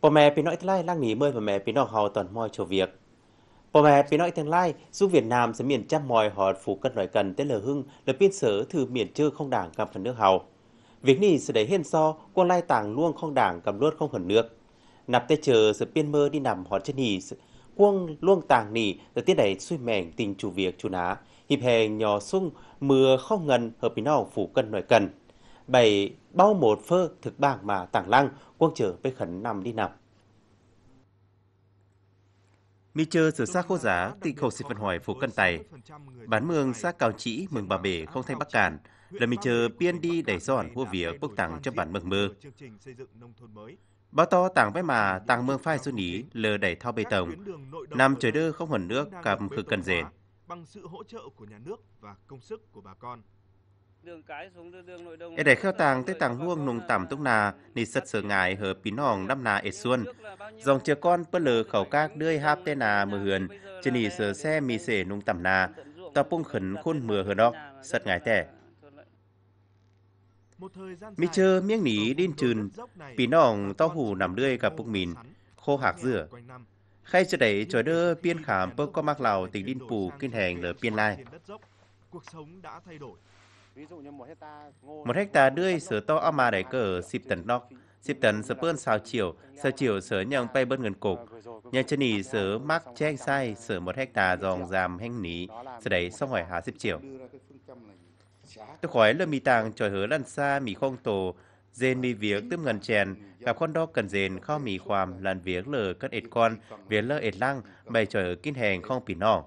Bố mẹ bị nói tương lai lang nghỉ mơi và mẹ bị nó họ toàn môi cho việc. Bố mẹ bị nói tương lai giúp Việt Nam sẽ miền trăm mòi họ phủ cân nói cần tới lờ hưng là biên sở thử miền chư không đảng cầm phần nước hào. Việc này sẽ đẩy hiên so quân lai tàng luôn không đảng cầm luôn không phần nước. Nạp tay chờ sự biên mơ đi nằm họ chân hì quân luôn tàng nỉ rồi tiết đẩy suy mẻng tình chủ việc chủ ná hiệp hè nhỏ sung mưa không ngần hợp với nó phủ cân nói cần bảy bao một phơ thực bảng mà tảng lăng quốc trở với khẩn nằm đi nằm. mi chơ sửa xác khô giá tị khẩu xịt phần hỏi phố cân tài bán mương xác cao chỉ mừng bà bể không thanh bắc cản là mi chơ biên đi đẩy giòn vua vía quốc tặng cho bản mừng mơ bao to tảng với mà tàng mương phai xuân ý lờ đẩy thao bê tông nằm trời đưa không hẩn nước cầm khử cần rền bằng sự hỗ trợ của nhà nước và công sức của bà con E để kheo tàng tới tàng huông nung tẩm túc nà, nì sật sở ngại hờ pín hòng đắp nà ế xuân. Dòng chìa con bớt lờ khẩu các đươi háp tê nà mờ hườn, chân nì sở xe mì sể nung tẩm nà, tà bông khẩn khôn mờ hờ đó, sật ngại tẻ. Mi chơ miếng ní đin trùn, pín hòng to hủ nằm đươi cả bụng mìn, khô hạc rửa. Khai cho đấy cho đơ biên khám bơ có mạc lào tỉnh đin pù kinh hành lờ biên lai. Cuộc sống đã thay đổi. Một hecta một hecta đuôi sở to mà đại cỡ 10 tấn đọc, 10 tấn sở bơn sao chiều, sao chiều sở nhông bay bơn ngân cục. Nhà chân nì sở mắc che sai sở một hecta dòng giảm hành ní, sở đấy xong hỏi há 10 triệu. Tôi khỏi là mì tàng trời hứa lăn xa mì không tổ, dên mì việc tươm ngần chèn, gặp con đo cần dên kho mì khoàm làn việc lờ cất ệt con, việc lơ ệt lăng, bày trời ở kinh hèn không pì nọ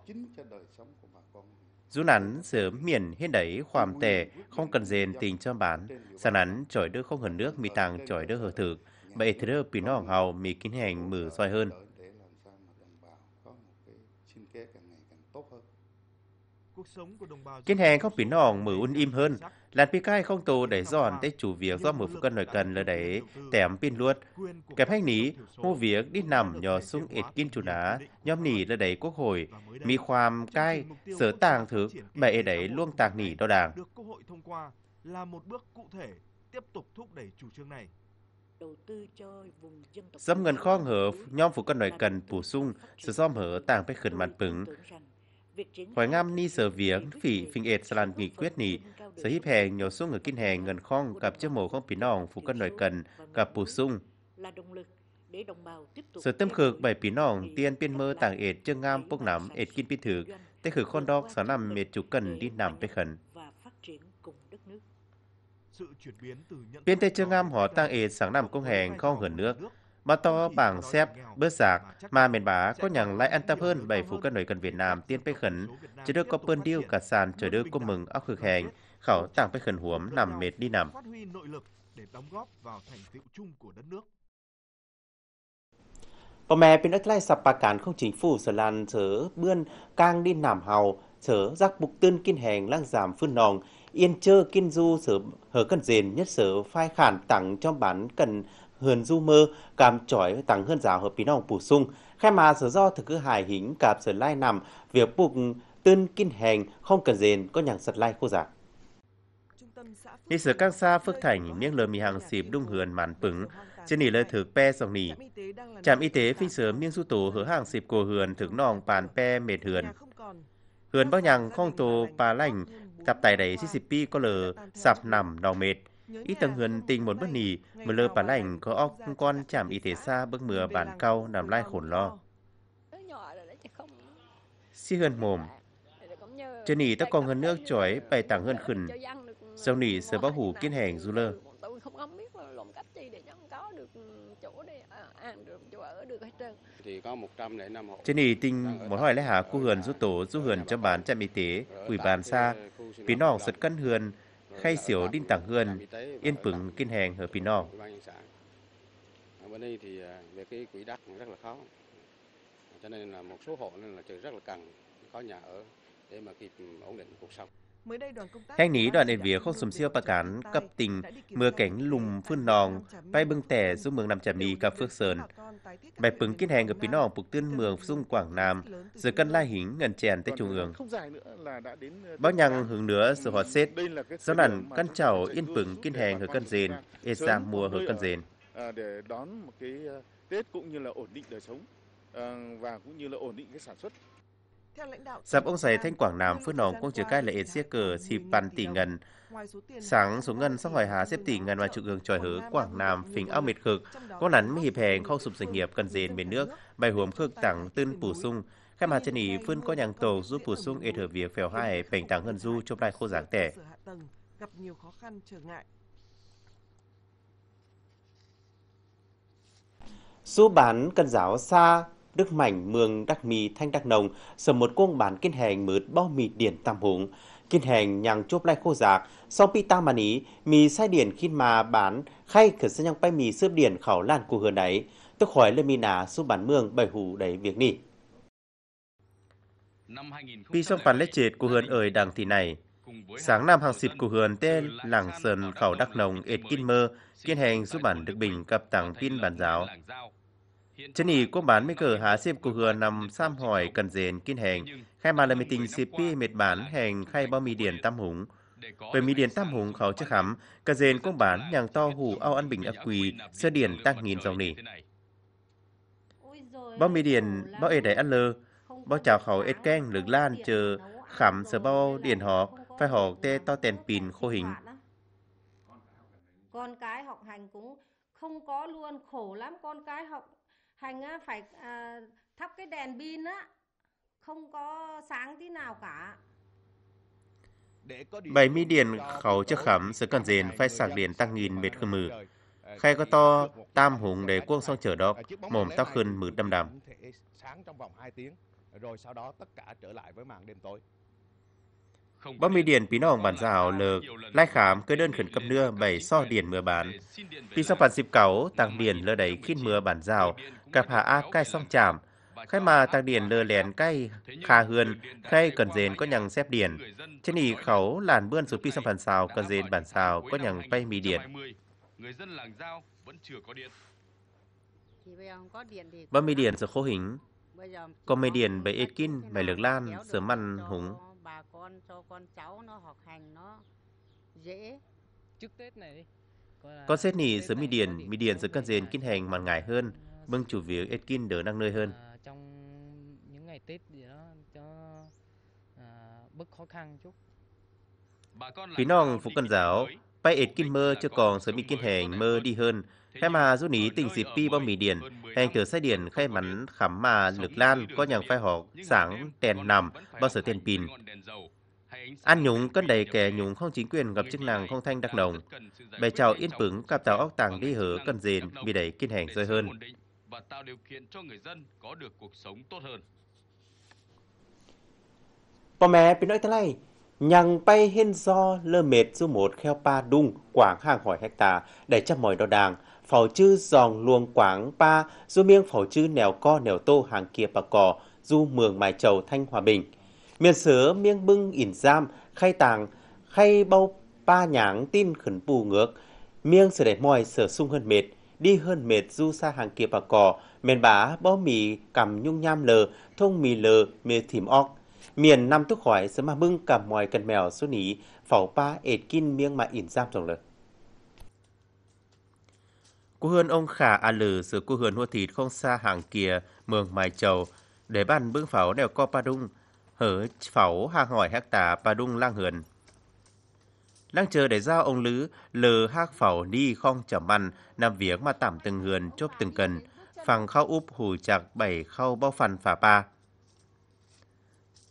dù nắn sớm miền hiên đấy khoàm tệ không cần dền tình cho bán sa nắn trời đứa không hơn nước mi tàng trời đứa hờ thực bệ thứ đứa pin nó hồng hào mi kín hành mử soi hơn Kinh hẹn không bị nòng mở un im hơn, làn pi cai không tù để giòn tới chủ việc do mở phụ cân nổi cần là để tèm pin luôn. Kẹp hành ní, hô việc đi nằm nhỏ sung ịt kinh chủ ná, nhóm nỉ là đẩy quốc hội, mi khoam cai, sở tàng thứ, bệ đẩy luôn tàng nỉ đo đảng. Được quốc hội thông qua là một bước cụ thể tiếp tục thúc đẩy chủ trương này dâm ngân kho hở nhóm phụ cân nội cần bổ sung sự xóm hở tàng phải khẩn mặt bứng Ngoài ngam ni sở viếng phỉ phình ệt sàn nghị quyết nì, sở híp hèn nhiều số người kinh hèn ngần khong gặp chiếc mổ không phí nòng phụ cân nổi cần gặp bổ sung. Sở tâm khược bảy phí nòng tiên biên mơ tàng ệt chương ngam bốc nắm ệt kinh pin thử, tế khử con đọc sáng nằm mệt chủ cần đi nằm bê khẩn. Biên tế chương ngam họ tàng ệt sáng nằm công hèn không hưởng nước, mà to bảng xếp bớt giạc mà miền bá có nhằng lại an tâm hơn bảy phú các nơi cần Việt Nam tiên bế khẩn chỉ được có bơn điêu cả sàn chờ đưa cô mừng óc hực hèn khảo tảng bế khẩn huống nằm mệt đi nằm Và mẹ bên ức lai sạp bà cán không chính phủ sở lan chớ bươn cang đi nằm hào chớ giác bục tương kinh hèn lang giảm phương nòng yên chơ kinh du sở hở cần dền nhất sở phai khản tặng cho bán cần hơn du mơ cảm chói tăng hơn giáo hợp bí nòng bổ sung khai mà sở do thực cứ hài hính cạp sở lai nằm việc buộc tên kinh hèn không cần dền có nhằng sật lai khô giả dạ. Nhi sở căng xa phước thành miếng lờ mì hàng xịp đung hườn màn pứng trên nỉ lời thực pe sòng nỉ trạm y tế phi sớm miếng su tổ hứa hàng xịp cổ hườn thực nòng bàn pe mệt hườn hườn bao nhằng không tổ bà lành cặp tài đẩy xì xịp pi có lờ sập nằm nòng mệt Ít tầng huyền tình một bất nì, mà lơ bản lành có óc con chạm y thế xa bước mưa bàn cao làm lai khổn lo. Si huyền mồm. Chân nì tóc con hơn nước chói bày tảng hơn khẩn. Sau nì sờ bác hủ kiên hèn du lơ. Thì có 105 hộ. Trên ý tinh một hỏi lấy hà cô hườn giúp tổ giúp hườn cho bán trạm y tế, quỷ bàn xa. Vì nó sật cân hườn khai xỉu đinh tảng hươn, yên phượng kinh hèn ở Pino. No. Bên đây thì à, về cái quỹ đất rất là khó, cho nên là một số hộ nên là rất là cần có nhà ở để mà kịp ổn định cuộc sống. Hang ní đoàn nền vía không sùm siêu bà cán cập tình mưa cánh lùm phun nòng bay bưng tẻ xuống mường Nam Trà Mì cặp phước sơn. Bài bứng kín hẹn ở phía nòng phục tuyên mường xung Quảng Nam giờ cân lai hính ngần chèn tới trung ờ, ương. Ờ, Bao nhăng hướng nữa sự hoạt xếp do nản căn chảo yên bứng kín hẹn ở cân dền ê ra mùa ở cân dền. Ờ, để đón một cái Tết cũng như là ổn định đời sống và cũng như là ổn định cái sản xuất Sạp ông giày Thanh Quảng Nam phước nóng công chứa cai lệ siết cờ xịp bàn tỷ ngân. Sáng số ngân sau hỏi hà xếp tỷ ngân và trụ gương tròi hứ Quảng Nam phình ao mệt khực. Có nắn mới hiệp hèn khâu sụp doanh nghiệp cần dền miền nước, bày huống khực tặng tân bổ sung. Khai mà chân ý phương có nhàng tổ giúp bổ sung ế thở việc phèo hai bành tàng ngân du trong đai khô giảng tẻ. Gặp nhiều khó khăn trở ngại. Su bán cần giáo xa, đức mảnh mường đắc mì thanh đắc nồng sở một cuông bản kiên hèn mượt bao mì điển tam hùng kiên hèn nhàng chốp lại khô giạc sau pi ta mà ní mì sai điển khi mà bán khay cửa sẽ nhang bay mì xướp điển khảo lan của hườn đấy tức khỏi lên mì nà xuống bản mường bảy hủ đấy việc nỉ pi song phản lết chệt của hườn ơi đằng thì này sáng năm hàng xịp của hườn tên làng sơn khảo đắc nồng ệt kinh mơ kiên hèn giúp bản được bình cặp tàng pin bản giáo Chân ý cô bán mới cờ há xếp của hừa nằm sam hỏi cần dền kinh hèn, khai mà là mê tình xếp pi mệt bán hèn khai bao mì điển tam húng. Về mì điển tam húng khó chắc hắm, cần dền cô bán nhàng to hủ ao ăn bình ấp quỳ, sơ điển tăng nghìn dòng nỉ. Bao mì điển, bao ế đáy ăn lơ, bao chào khẩu ế keng lực lan chờ khảm sở bao điển họ, phải họ tê to tèn pin khô hình. Con cái học hành cũng không có luôn, khổ lắm con cái học thành á, phải à, thắp cái đèn pin á không có sáng tí nào cả bảy mi điện khẩu chức khẩm sự cần diện phải sạc điện tăng nghìn mệt khư mừ khai có to tam hùng để quân song chở đó mồm tóc khơn mừ đâm đầm sáng trong vòng tiếng rồi sau đó tất cả trở lại với màn đêm tối Bom mì điện pí nòng bản rào lực lai khám cơ đơn khẩn cấp nưa bảy so điện mưa bán. Pí song bản dịp cáu tăng điện lơ đẩy khít mưa bản rào cặp hạ áp cai song chạm. Khai mà tăng điện lơ lén cay khá hơn khai cần dền có nhằng xếp điện Trên ý khấu làn bươn số pí song bản xào cần dền bản xào có nhằng bay mì điện. Người dân làng giao vẫn chưa có điện. Bom mì điện sở khô hình. Có mì điện bởi ekin kinh, mày lược lan, sở măn, húng con cho con cháu nó học hành nó dễ trước Tết này đi. Con xét nỉ giữa mi điền, mi điền giữa cân dền kinh hành màn ngải hơn, bưng chủ việc ít kinh đỡ năng nơi hơn. À, trong những ngày Tết thì nó cho à, bức khó khăn chút. Phí nòng phụ cân giáo, bay ệt kinh mơ cho còn sớm bị kinh hẻng mơ đi hơn khai mà du ní tình dịp pi bom mì điển hẻng từ sai điển khai mắn khám mà lực lan có nhàng phai họ sáng đèn nằm bao sở tiền pin ăn nhúng cân đầy kẻ nhúng không chính quyền gặp chức năng không thanh đắc nồng. Bày chào yên bứng cặp tàu óc tàng đi hở cần dền bị đẩy kinh hành rơi hơn. Và tạo điều kiện cho người dân có được cuộc sống tốt hơn. Bò mẹ, bị nói thế này, nhằng bay hên do lơ mệt du một kheo pa đung quảng hàng hỏi hecta để chăm mỏi đo đàng phỏ chư giòn luồng quảng pa du miêng phỏ chư nèo co nèo tô hàng kia bà cò du mường mài trầu thanh hòa bình miền sớ miêng bưng ỉn giam khay tàng khay bao pa nhãng tin khẩn bù ngược miêng sửa đẹp mỏi sửa sung hơn mệt đi hơn mệt du xa hàng kia bà cò mền bá bó mì cầm nhung nham lờ thông mì lờ mê thìm óc miền Nam tức khỏi sớm mà mưng cả mọi cần mèo số ní phẩu pa ệt kinh miếng mà in giam trong lực. Cô hươn ông khả à lử sự cô hươn hua thịt không xa hàng kia mường mài chầu để bàn bưng pháo đèo co pa đung hở pháo hàng hỏi hecta tà pa đung lang hườn. Lang chờ để giao ông lứ lờ hác pháo đi không chậm măn nằm việc mà tạm từng hườn chốt từng cần phẳng khao úp hù chặt bảy khao bao phần phả pa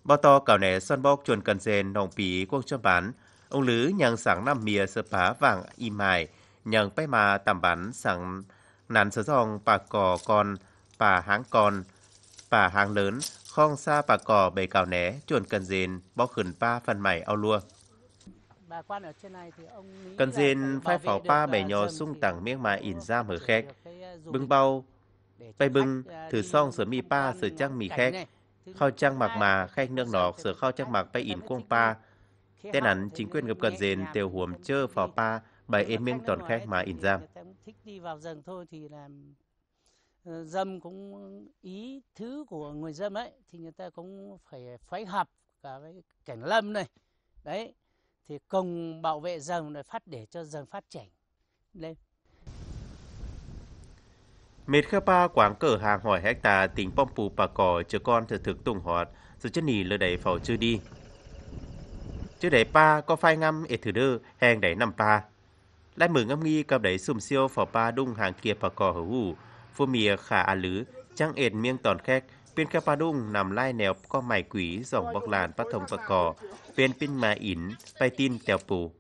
bao to cào nẻ son bok chuồn cần dền nòng pí quang cho bán ông lứ nhàng sáng năm mìa sơ phá vàng y mài nhàng bay mà tạm bán sáng nắn sơ dòng bà cò con bà háng con bà háng lớn khong xa bà cò bề cào né chuồn cần dền bóc khẩn ba phần mày ao lua cần dền phai pháo ba bề nhỏ sung tặng miếng mà in ra mở à, khách bưng bao bay bưng thử xong sửa mi pa sửa trăng mì khách kho trang mạc mà khay nước nọc sở kho trang mạc bay in quân pa tên ảnh chính quyền gặp gần dền tiêu huống chơ phò pa bài em miếng toàn khách mà in giam thích đi vào rừng thôi thì làm dâm cũng ý thứ của người dâm ấy thì người ta cũng phải phối hợp cả với cảnh lâm này đấy thì cùng bảo vệ rừng để phát để cho rừng phát triển lên Mệt khá ba quảng cửa hàng hỏi hecta tỉnh Pompu bà cỏ chờ con thử thực tùng hoạt, sự chất nì lơ đầy phò chưa đi. Chứ đầy ba có phai ngâm ế thử đơ, hèn đầy năm ba Lại mở ngâm nghi cặp đầy xùm siêu phò ba đung hàng kia bà cỏ hữu hủ, phô mìa khả á lứ, trăng ệt miêng tòn khét, bên khá ba đung nằm lai nèo có mài quỷ dòng bọc làn phát thông bà cỏ, viên pin mà ỉn, bay tin tèo pù.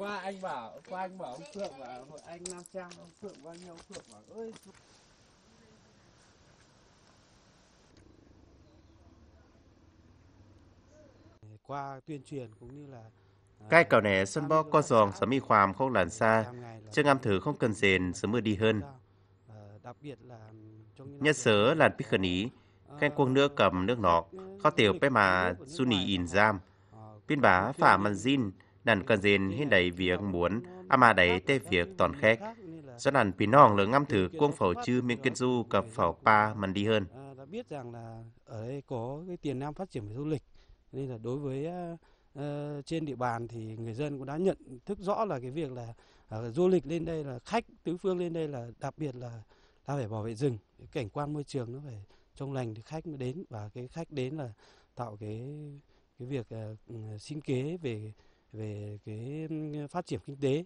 qua anh bảo qua anh bảo ông phượng và anh nam trang ông phượng bao nhiêu ông phượng bảo ơi qua tuyên truyền cũng như là à, cái cầu nè sân bó con giòn sớm y khoàm không làn xa, chân ngam thử không cần dền sớm mưa đi hơn. À, ừ, Nhất sớ làn bích khẩn ý, khen quân nữa cầm nước nọ, khó tiểu bé mà suni nỉ in giam. Biên bá phả màn zin, việc việc muốn, ama toàn นั่นก็เินให้ใดเวียงหมวนอามาใดเตเวียกตอนแขก do đàn pí nòng lớn ngâm thử cuông phẩu chư miên kiên du cặp phẩu pa mình đi hơn à, đã biết rằng là ở đây có cái tiền nam phát triển về du lịch nên là đối với trên địa bàn thì người dân cũng đã nhận thức rõ là cái việc là à, du lịch lên đây là khách tứ phương lên đây là đặc biệt là ta phải bảo vệ rừng cảnh quan môi trường nó phải trong lành thì khách mới đến và cái khách đến là tạo cái cái việc uh, sinh kế về về cái ừ, phát triển kinh tế.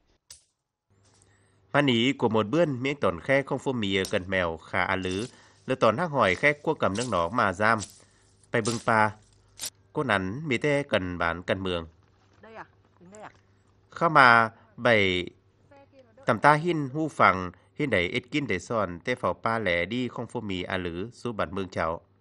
Hoan ý của một bươn miếng tổn khe không phô mì cần mèo khá a lứ, lựa tổn hắc hỏi khe cua cầm nước nó mà giam. Bài bưng pa, cô nắn mì tê cần bán cần mường. Đây à? Đến đây à? Khá mà bảy tầm ta hin hu phẳng, hin đẩy ít kinh để sòn tê phỏ pa lẻ đi không phô mì a lứ, giúp bản mương cháu.